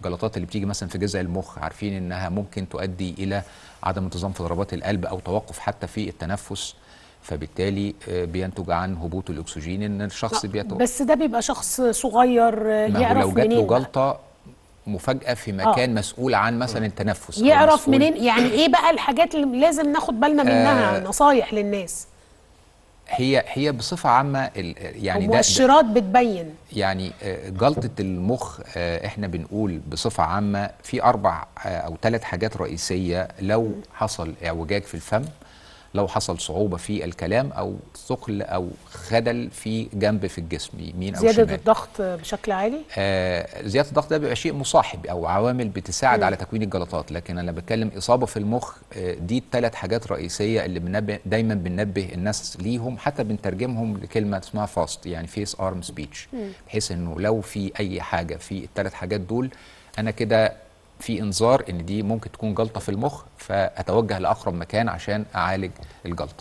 الجلطات اللي بتيجي مثلا في جذع المخ عارفين انها ممكن تؤدي الى عدم انتظام في ضربات القلب او توقف حتى في التنفس فبالتالي آه، بينتج عن هبوط الاكسجين ان الشخص بيتوقف بس ده بيبقى شخص صغير آه، يعرف لو جات له جلطه مفاجاه في آه. مكان آه. مسؤول عن مثلا التنفس يعرف منين يعني ايه بقى الحاجات اللي لازم ناخد بالنا منها آه نصايح للناس هي هي بصفه عامه يعني مؤشرات بتبين يعني آه، جلطه المخ آه، احنا بنقول بصفه عامه في اربع آه، او ثلاث حاجات رئيسيه لو حصل اعوجاج في الفم لو حصل صعوبة في الكلام أو ثقل أو خدل في جنب في الجسم يمين أو شمال زيادة الضغط بشكل عالي؟ آه زيادة الضغط ده بيبقى شيء مصاحب أو عوامل بتساعد م. على تكوين الجلطات لكن أنا بتكلم إصابة في المخ آه دي الثلاث حاجات رئيسية اللي بنبه دايما بننبه الناس ليهم حتى بنترجمهم لكلمة اسمها فاست يعني فيس أرم سبيتش بحيث إنه لو في أي حاجة في الثلاث حاجات دول أنا كده في انذار ان دي ممكن تكون جلطه في المخ فاتوجه لاقرب مكان عشان اعالج الجلطه